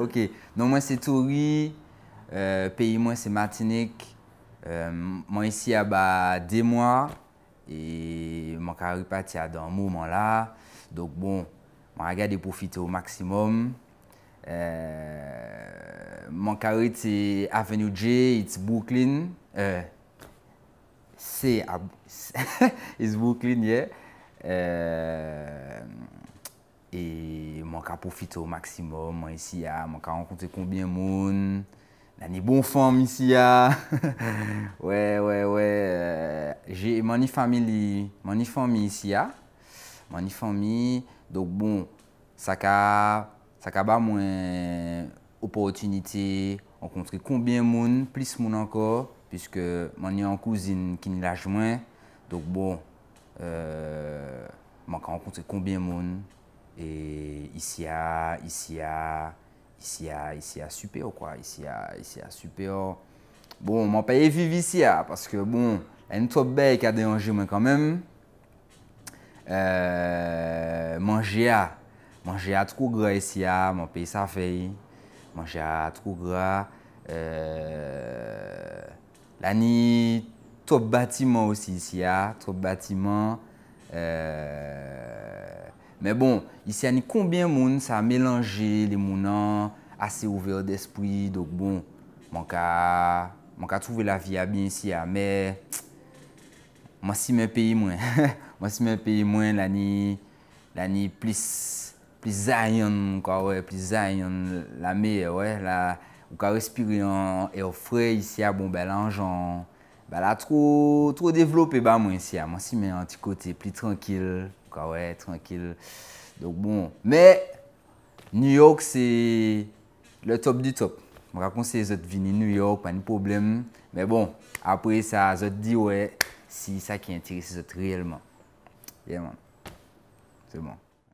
Ok, nou mwen se Tourie, euh, peyi mwen se Martinique, euh, mwen isi aba de mwa, e mwen kare pati adan mouman la, dok bon, mwen agade profite ou maksimum, eee, euh, mwen kare te Avenue J, it's Brooklyn, eee, it's Brooklyn, ye, eee, eee, man ka poufite ou maksimum, man isi ya, man ka ankonte koubyen moun, nan ni bon fom isi ya, we, we, we, jè, man ni fami li, man ni fami isi ya, man ni fami, dok bon, sa ka, sa ka ba mwen opotunite, ankonte koubyen moun, plis moun anko, piskè man ni an kouzin ki ni laj mwen, dok bon, euh, man ka ankonte koubyen moun, e, ici à ici à ici à ici à super quoi ici à ici à super bon m'en paye vivre ici ah, parce que bon une trop belle qui a dérangé moi quand même euh, manger manger à trop gras ici à ah, mon pays ça fait manger à trop gras euh, la nuit top bâtiment aussi ici à ah, trop bâtiment euh, Men bon, isi ane konbyen moun sa melange le mounan ase ouve od espri. Dok bon, man ka, man ka trouve la viya bin isi ya. Men, monsi men peyi mwen. Monsi men peyi mwen lani, lani plis, plis zayon kwa we, plis zayon la me. Ou ka respiri ane, ou frey isi ya, bon belan jan, bala tro, tro devlope ba moun isi ya. Ah. Monsi men ane ti kote, pli tranquil. Donc, ah ouais, tranquille. Donc bon, mais New York, c'est le top du top. Je me raconte que c'est New York, pas de problème. Mais bon, après ça, je ouais, si ça qui intéresse, autres réellement. c'est bon.